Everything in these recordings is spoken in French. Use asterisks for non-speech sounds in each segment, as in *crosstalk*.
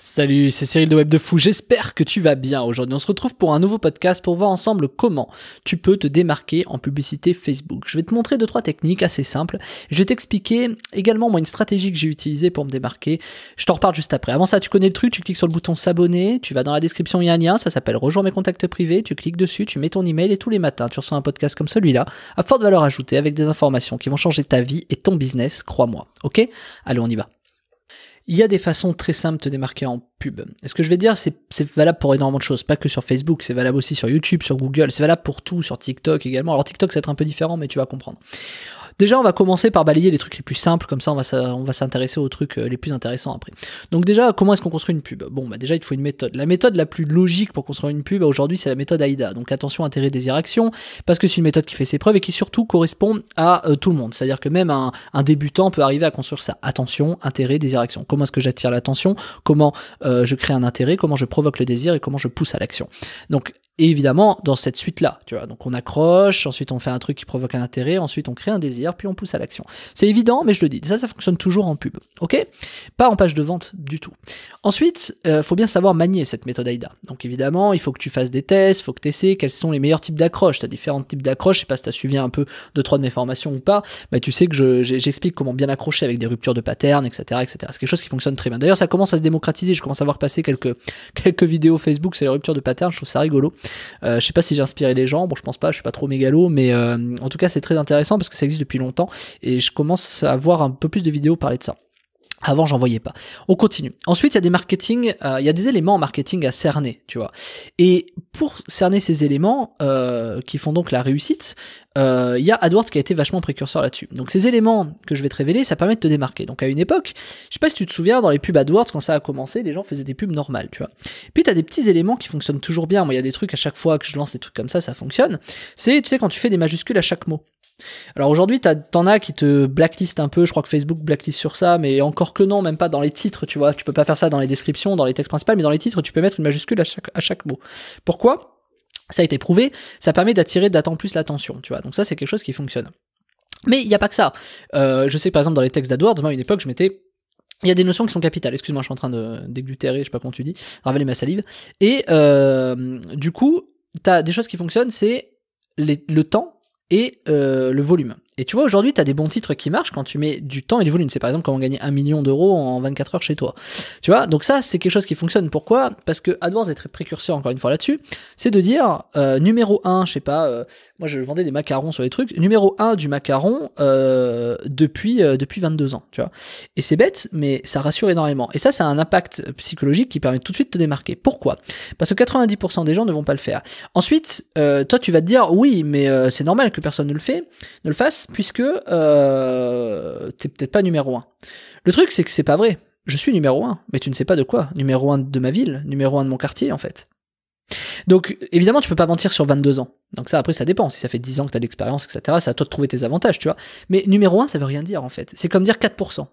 Salut, c'est Cyril de Web de Fou, j'espère que tu vas bien. Aujourd'hui, on se retrouve pour un nouveau podcast pour voir ensemble comment tu peux te démarquer en publicité Facebook. Je vais te montrer deux trois techniques assez simples. Je vais t'expliquer également moi une stratégie que j'ai utilisée pour me démarquer. Je t'en reparle juste après. Avant ça, tu connais le truc, tu cliques sur le bouton s'abonner, tu vas dans la description, il y a un lien, ça s'appelle rejoins mes contacts privés, tu cliques dessus, tu mets ton email et tous les matins, tu reçois un podcast comme celui-là à forte valeur ajoutée avec des informations qui vont changer ta vie et ton business, crois-moi. OK Allez, on y va. Il y a des façons très simples de te démarquer en pub. ce que je vais dire, c'est valable pour énormément de choses, pas que sur Facebook, c'est valable aussi sur YouTube, sur Google, c'est valable pour tout, sur TikTok également. Alors TikTok, ça va être un peu différent, mais tu vas comprendre. Déjà, on va commencer par balayer les trucs les plus simples, comme ça on va, s'intéresser aux trucs euh, les plus intéressants après. Donc déjà, comment est-ce qu'on construit une pub Bon, bah déjà, il faut une méthode. La méthode la plus logique pour construire une pub aujourd'hui, c'est la méthode AIDA. Donc attention, intérêt, désir, action, parce que c'est une méthode qui fait ses preuves et qui surtout correspond à euh, tout le monde. C'est-à-dire que même un, débutant peut arriver à construire ça. Attention, intérêt, désir, action. Comment est-ce que j'attire l'attention Comment euh, je crée un intérêt Comment je provoque le désir et comment je pousse à l'action Donc évidemment, dans cette suite-là, tu vois. Donc on accroche, ensuite on fait un truc qui provoque un intérêt, ensuite on crée un désir puis on pousse à l'action. C'est évident, mais je le dis. Ça, ça fonctionne toujours en pub, ok Pas en page de vente du tout. Ensuite, il euh, faut bien savoir manier cette méthode AIDA. Donc évidemment, il faut que tu fasses des tests, faut que tu essaies quels sont les meilleurs types d'accroches. Tu as différents types d'accroches, je sais pas si tu as suivi un peu de trois de mes formations ou pas, mais tu sais que j'explique comment bien accrocher avec des ruptures de pattern, etc. etc. C'est quelque chose qui fonctionne très bien. D'ailleurs, ça commence à se démocratiser, je commence à voir passer quelques, *laughs* quelques vidéos Facebook, sur les ruptures de pattern. je trouve ça rigolo. Euh, je sais pas si j'ai inspiré les gens, bon je pense pas, je suis pas trop mégalo, mais euh, en tout cas c'est très intéressant parce que ça existe depuis longtemps et je commence à voir un peu plus de vidéos parler de ça. Avant, j'en voyais pas. On continue. Ensuite, il y a des marketing, euh, il y a des éléments en marketing à cerner, tu vois. Et pour cerner ces éléments euh, qui font donc la réussite, euh, il y a AdWords qui a été vachement précurseur là-dessus. Donc ces éléments que je vais te révéler, ça permet de te démarquer. Donc à une époque, je sais pas si tu te souviens, dans les pubs AdWords, quand ça a commencé, les gens faisaient des pubs normales, tu vois. Puis tu as des petits éléments qui fonctionnent toujours bien. Moi, il y a des trucs à chaque fois que je lance des trucs comme ça, ça fonctionne. C'est, tu sais, quand tu fais des majuscules à chaque mot. Alors aujourd'hui, t'en as qui te blacklist un peu. Je crois que Facebook blacklist sur ça, mais encore que non, même pas dans les titres, tu vois. Tu peux pas faire ça dans les descriptions, dans les textes principaux, mais dans les titres, tu peux mettre une majuscule à chaque, à chaque mot. Pourquoi Ça a été prouvé. Ça permet d'attirer d'autant plus l'attention, tu vois. Donc ça, c'est quelque chose qui fonctionne. Mais il n'y a pas que ça. Euh, je sais par exemple dans les textes d'AdWords, moi une époque, je mettais il y a des notions qui sont capitales. Excuse-moi, je suis en train de déglutérer, je sais pas comment tu dis, ravaler ma salive. Et euh, du coup, t'as des choses qui fonctionnent, c'est le temps et euh, le volume. Et tu vois, aujourd'hui, tu as des bons titres qui marchent quand tu mets du temps et du volume. C'est par exemple comment gagner un million d'euros en 24 heures chez toi. Tu vois, donc ça, c'est quelque chose qui fonctionne. Pourquoi Parce que AdWords est très précurseur, encore une fois, là-dessus. C'est de dire, euh, numéro 1, je sais pas, euh, moi je vendais des macarons sur les trucs, numéro 1 du macaron euh, depuis, euh, depuis 22 ans, tu vois. Et c'est bête, mais ça rassure énormément. Et ça, c'est un impact psychologique qui permet tout de suite de te démarquer. Pourquoi Parce que 90% des gens ne vont pas le faire. Ensuite, toi, tu vas te dire, oui, mais c'est normal que personne ne le, fait, ne le fasse puisque euh, t'es peut-être pas numéro 1. Le truc, c'est que c'est pas vrai. Je suis numéro 1, mais tu ne sais pas de quoi. Numéro 1 de ma ville, numéro 1 de mon quartier, en fait. Donc, évidemment, tu peux pas mentir sur 22 ans. Donc, ça, après, ça dépend. Si ça fait 10 ans que t'as de l'expérience, etc., c'est à toi de trouver tes avantages, tu vois. Mais numéro 1, ça veut rien dire, en fait. C'est comme dire 4%.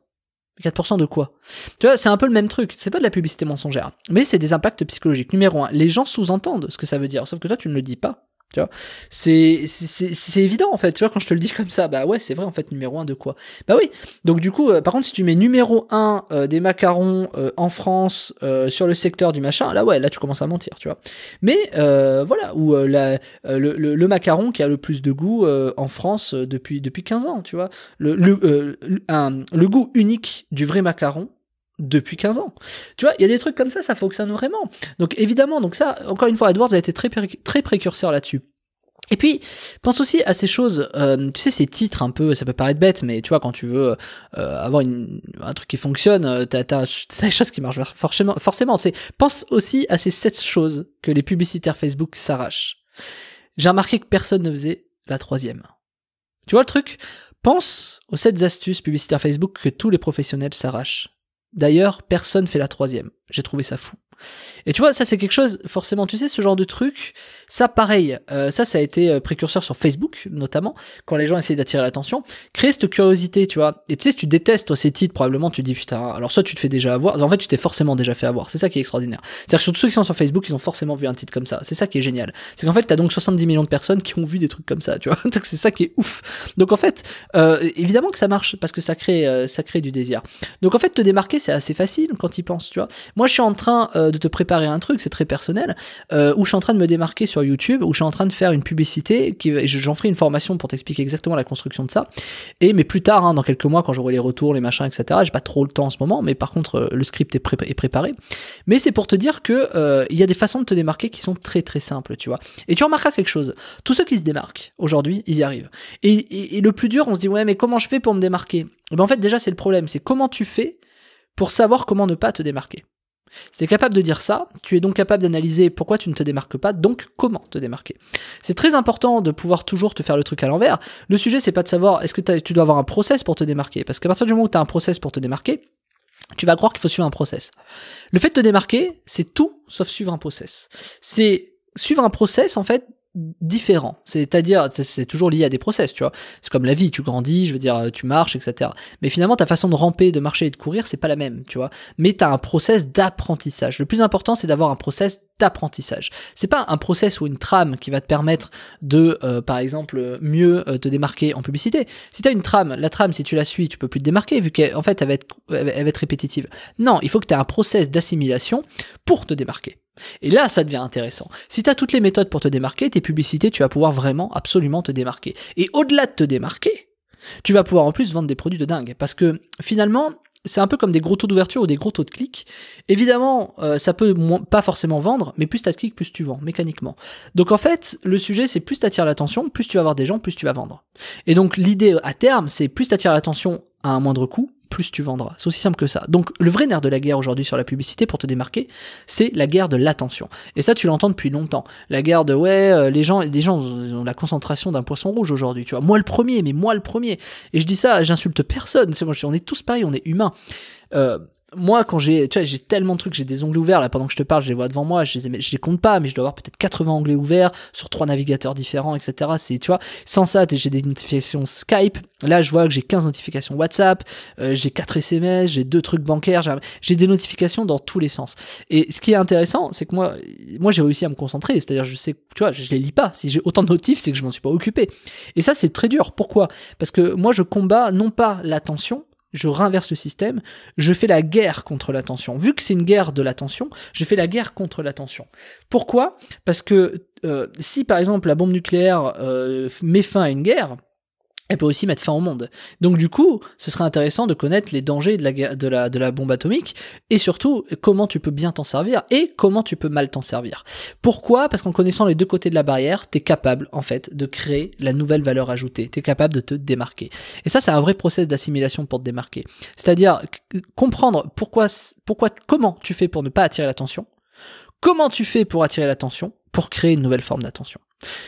4% de quoi Tu vois, c'est un peu le même truc. C'est pas de la publicité mensongère, mais c'est des impacts psychologiques. Numéro 1, les gens sous-entendent ce que ça veut dire, sauf que toi, tu ne le dis pas. Tu vois, c'est, c'est, évident en fait. Tu vois, quand je te le dis comme ça, bah ouais, c'est vrai en fait, numéro un de quoi Bah oui. Donc du coup, euh, par contre, si tu mets numéro un euh, des macarons euh, en France sur le secteur du machin, là ouais, là tu commences à mentir, tu vois. Mais voilà, où la, le, le, macaron qui a le plus de goût en France depuis, depuis 15 ans, tu vois. Le, le, un, le goût unique du vrai macaron, depuis 15 ans. Tu vois, il y a des trucs comme ça, ça fonctionne vraiment. Donc évidemment, donc ça, encore une fois, Edwards a été très, très précurseur là-dessus. Et puis, pense aussi à ces choses, euh, tu sais, ces titres un peu, ça peut paraître bête, mais tu vois, quand tu veux euh, avoir une, un truc qui fonctionne, euh, t'as, as des choses qui marchent forcément. forcément tu sais. Pense aussi à ces sept choses que les publicitaires Facebook s'arrachent. J'ai remarqué que personne ne faisait la troisième. Tu vois le truc Pense aux sept astuces publicitaires Facebook que tous les professionnels s'arrachent. D'ailleurs, personne fait la troisième. J'ai trouvé ça fou. Et tu vois, ça c'est quelque chose, forcément, tu sais, ce genre de truc, ça pareil, euh, ça ça a été euh, précurseur sur Facebook notamment, quand les gens essayaient d'attirer l'attention, créer cette curiosité, tu vois. Et tu sais, si tu détestes ces titres, probablement tu dis putain, alors soit tu te fais déjà avoir, en fait tu t'es forcément déjà fait avoir, c'est ça qui est extraordinaire. C'est-à-dire que sur tous ceux qui sont sur Facebook, ils ont forcément vu un titre comme ça, c'est ça qui est génial. C'est qu'en fait, t'as donc 70 millions de personnes qui ont vu des trucs comme ça, tu vois. *laughs* Donc c'est ça qui est ouf. Donc en fait, euh, évidemment que ça marche, parce que ça crée, crée du désir. Donc en fait, te démarquer, c'est assez facile quand ils penses, tu vois. Moi je suis en train... Euh, de te préparer un truc, c'est très personnel, euh, où je suis en train de me démarquer sur YouTube, où je suis en train de faire une publicité, qui, j'en ferai une formation pour t'expliquer exactement la construction de ça. Et mais plus tard, hein, dans quelques mois, quand j'aurai les retours, les machins, etc. J'ai pas trop le temps en ce moment, mais par contre, euh, le script est, préparé. Mais c'est pour te dire que il y a des façons de te démarquer qui sont très très simples, tu vois. Et tu remarqueras quelque chose. Tous ceux qui se démarquent aujourd'hui, ils y arrivent. Et, le plus dur, on se dit ouais, mais comment je fais pour me démarquer Et eh ben en fait, déjà c'est le problème, c'est comment tu fais pour savoir comment ne pas te démarquer. Si tu es capable de dire ça, tu es donc capable d'analyser pourquoi tu ne te démarques pas, donc comment te démarquer. C'est très important de pouvoir toujours te faire le truc à l'envers. Le sujet, c'est pas de savoir est-ce que tu dois avoir un process pour te démarquer, parce qu'à partir du moment où tu as un process pour te démarquer, tu vas croire qu'il faut suivre un process. Le fait de te démarquer, c'est tout sauf suivre un process. C'est suivre un process, en fait, différent. C'est-à-dire, c'est toujours lié à des process, tu vois. C'est comme la vie, tu grandis, je veux dire, tu marches, etc. Mais finalement, ta façon de ramper, de marcher et de courir, c'est pas la même, tu vois. Mais tu un process d'apprentissage. Le plus important, c'est d'avoir un process d'apprentissage. C'est pas un process ou une trame qui va te permettre de, euh, par exemple, mieux euh, te démarquer en publicité. Si tu une trame, la trame, si tu la suis, tu peux plus te démarquer vu qu'en fait, elle va, être, elle va être répétitive. Non, il faut que tu un process d'assimilation pour te démarquer. Et là, ça devient intéressant. Si t'as toutes les méthodes pour te démarquer, tes publicités, tu vas pouvoir vraiment absolument te démarquer. Et au-delà de te démarquer, tu vas pouvoir en plus vendre des produits de dingue. Parce que finalement, c'est un peu comme des gros taux d'ouverture ou des gros taux de clics. Évidemment, euh, ça peut pas forcément vendre, mais plus t'as de clics, plus tu vends, mécaniquement. Donc en fait, le sujet, c'est plus t'attires l'attention, plus tu vas avoir des gens, plus tu vas vendre. Et donc l'idée à terme, c'est plus t'attires l'attention à un moindre coût, plus tu vendras. C'est aussi simple que ça. Donc le vrai nerf de la guerre aujourd'hui sur la publicité, pour te démarquer, c'est la guerre de l'attention. Et ça, tu l'entends depuis longtemps. La guerre de ouais, euh, les gens, les gens ont la concentration d'un poisson rouge aujourd'hui. Tu vois, moi le premier, mais moi le premier. Et je dis ça, j'insulte personne. C'est moi, on est tous pareils, on est humains. Euh, moi, quand j'ai, tu vois, j'ai tellement de trucs, j'ai des onglets ouverts, là, pendant que je te parle, je les vois devant moi, je les, les compte pas, mais je dois avoir peut-être 80 onglets ouverts sur trois navigateurs différents, etc. C'est, tu vois, sans ça, j'ai des notifications Skype. Là, je vois que j'ai 15 notifications WhatsApp, euh, j'ai 4 SMS, j'ai deux trucs bancaires, j'ai des notifications dans tous les sens. Et ce qui est intéressant, c'est que moi, moi, j'ai réussi à me concentrer, c'est-à-dire, je sais, tu vois, je les lis pas. Si j'ai autant de notifs, c'est que je m'en suis pas occupé. Et ça, c'est très dur. Pourquoi? Parce que moi, je combats non pas l'attention, je renverse le système, je fais la guerre contre l'attention. Vu que c'est une guerre de l'attention, je fais la guerre contre l'attention. Pourquoi Parce que euh, si par exemple la bombe nucléaire euh, met fin à une guerre, elle peut aussi mettre fin au monde. Donc du coup, ce serait intéressant de connaître les dangers de la, de de la bombe atomique et surtout comment tu peux bien t'en servir et comment tu peux mal t'en servir. Pourquoi Parce qu'en connaissant les deux côtés de la barrière, t'es capable en fait de créer la nouvelle valeur ajoutée, t'es capable de te démarquer. Et ça, c'est un vrai process d'assimilation pour te démarquer. C'est-à-dire comprendre pourquoi, pourquoi, comment tu fais pour ne pas attirer l'attention, comment tu fais pour attirer l'attention, pour créer une nouvelle forme d'attention.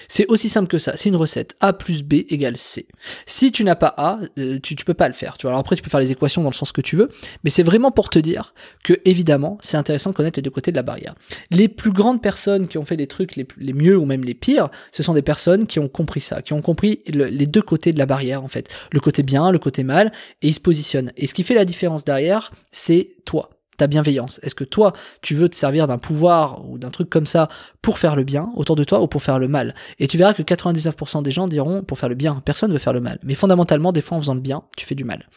C'est aussi simple que ça, c'est une recette. A plus B égale C. Si tu n'as pas A, euh, tu peux pas le faire. Tu vois. Alors après, tu peux faire les équations dans le sens que tu veux, mais c'est vraiment pour te dire que, évidemment, c'est intéressant de connaître les deux côtés de la barrière. Les plus grandes personnes qui ont fait les trucs les, mieux ou même les pires, ce sont des personnes qui ont compris ça, qui ont compris les deux côtés de la barrière, en fait. Le côté bien, le côté mal, et ils se positionnent. Et ce qui fait la différence derrière, c'est toi ta bienveillance Est-ce que toi, tu veux te servir d'un pouvoir ou d'un truc comme ça pour faire le bien autour de toi ou pour faire le mal Et tu verras que 99% des gens diront pour faire le bien, personne ne veut faire le mal. Mais fondamentalement, des fois, en faisant le bien, tu fais du mal.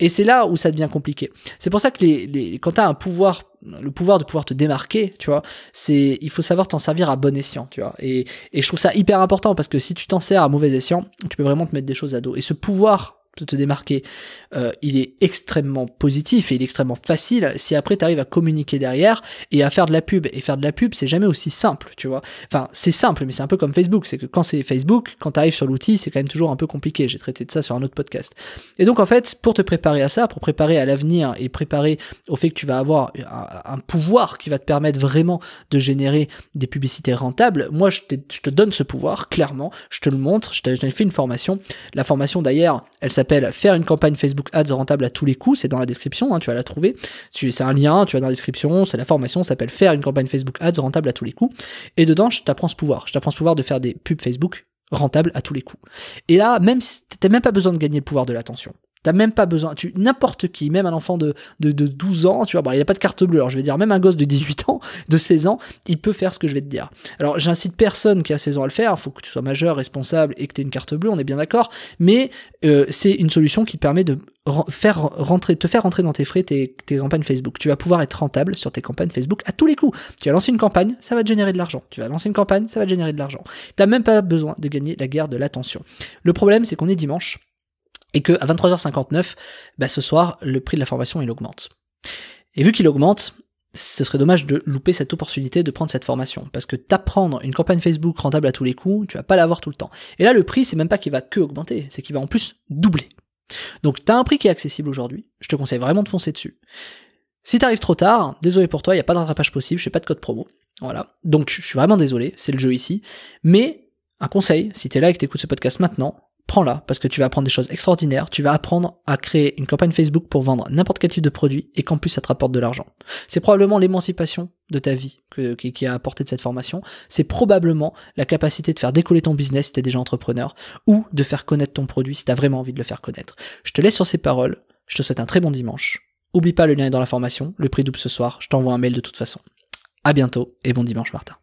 Et c'est là où ça devient compliqué. C'est pour ça que les, les quand t'as un pouvoir le pouvoir de pouvoir te démarquer, tu vois, c'est il faut savoir t'en servir à bon escient, tu vois. Et, et je trouve ça hyper important parce que si tu t'en sers à mauvais escient, tu peux vraiment te mettre des choses à dos. Et ce pouvoir de te démarquer, euh, il est extrêmement positif et il est extrêmement facile si après tu arrives à communiquer derrière et à faire de la pub. Et faire de la pub, c'est jamais aussi simple, tu vois. Enfin, c'est simple, mais c'est un peu comme Facebook. C'est que quand c'est Facebook, quand tu arrives sur l'outil, c'est quand même toujours un peu compliqué. J'ai traité de ça sur un autre podcast. Et donc, en fait, pour te préparer à ça, pour préparer à l'avenir et préparer au fait que tu vas avoir un, pouvoir qui va te permettre vraiment de générer des publicités rentables, moi, je, je te donne ce pouvoir, clairement. Je te le montre. Je t'ai fait une formation. La formation, d'ailleurs, elle s'appelle s'appelle Faire une campagne Facebook Ads rentable à tous les coups. C'est dans la description, hein, tu vas la trouver. C'est un lien, tu vas dans la description. C'est la formation, s'appelle Faire une campagne Facebook Ads rentable à tous les coups. Et dedans, je t'apprends ce pouvoir. Je t'apprends ce pouvoir de faire des pubs Facebook rentables à tous les coups. Et là, même si t'as même pas besoin de gagner le pouvoir de l'attention. T'as même pas besoin. Tu n'importe qui, même un enfant de, de, de 12 ans, tu vois, bon, il a pas de carte bleue. Alors je vais dire, même un gosse de 18 ans, de 16 ans, il peut faire ce que je vais te dire. Alors j'incite personne qui a 16 ans à le faire. il Faut que tu sois majeur, responsable et que tu aies une carte bleue. On est bien d'accord. Mais euh, c'est une solution qui permet de faire rentrer, te faire rentrer dans tes frais tes, tes campagnes Facebook. Tu vas pouvoir être rentable sur tes campagnes Facebook à tous les coups. Tu vas lancer une campagne, ça va te générer de l'argent. Tu vas lancer une campagne, ça va te générer de l'argent. T'as même pas besoin de gagner la guerre de l'attention. Le problème, c'est qu'on est dimanche et qu'à 23h59, bah, ce soir, le prix de la formation, il augmente. Et vu qu'il augmente, ce serait dommage de louper cette opportunité de prendre cette formation. Parce que t'apprendre une campagne Facebook rentable à tous les coups, tu vas pas l'avoir tout le temps. Et là, le prix, c'est même pas qu'il va que augmenter, c'est qu'il va en plus doubler. Donc t'as un prix qui est accessible aujourd'hui, je te conseille vraiment de foncer dessus. Si t'arrives trop tard, désolé pour toi, il n'y a pas de rattrapage possible, je pas de code promo. Voilà. Donc je suis vraiment désolé, c'est le jeu ici. Mais un conseil, si t'es là et que t'écoutes ce podcast maintenant, prends-la parce que tu vas apprendre des choses extraordinaires, tu vas apprendre à créer une campagne Facebook pour vendre n'importe quel type de produit et qu'en plus ça te rapporte de l'argent. C'est probablement l'émancipation de ta vie qui, a apporté de cette formation. C'est probablement la capacité de faire décoller ton business si t'es déjà entrepreneur ou de faire connaître ton produit si t'as vraiment envie de le faire connaître. Je te laisse sur ces paroles. Je te souhaite un très bon dimanche. Oublie pas le lien dans la formation, le prix double ce soir. Je t'envoie un mail de toute façon. À bientôt et bon dimanche Martin.